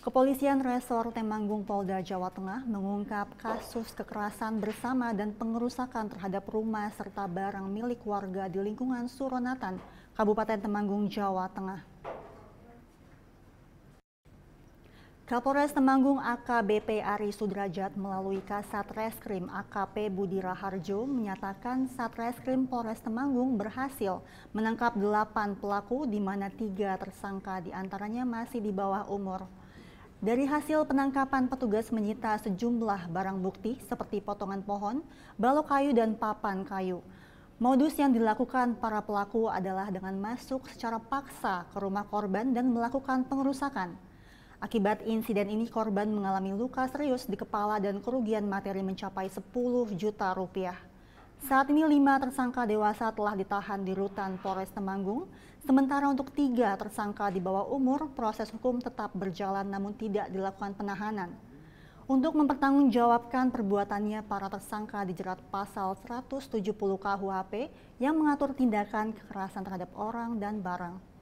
Kepolisian Resor Temanggung Polda Jawa Tengah mengungkap kasus kekerasan bersama dan pengerusakan terhadap rumah serta barang milik warga di lingkungan Suronatan, Kabupaten Temanggung, Jawa Tengah. Kapolres Temanggung AKBP Ari Sudrajat melalui Kasat Reskrim AKP Budi Raharjo menyatakan Satreskrim Polres Temanggung berhasil menangkap delapan pelaku di mana tiga tersangka diantaranya masih di bawah umur. Dari hasil penangkapan petugas menyita sejumlah barang bukti seperti potongan pohon, balok kayu dan papan kayu. Modus yang dilakukan para pelaku adalah dengan masuk secara paksa ke rumah korban dan melakukan pengerusakan. Akibat insiden ini korban mengalami luka serius di kepala dan kerugian materi mencapai 10 juta rupiah. Saat ini lima tersangka dewasa telah ditahan di rutan Polres Temanggung. Sementara untuk tiga tersangka di bawah umur, proses hukum tetap berjalan namun tidak dilakukan penahanan. Untuk mempertanggungjawabkan perbuatannya, para tersangka dijerat pasal 170 KUHP yang mengatur tindakan kekerasan terhadap orang dan barang.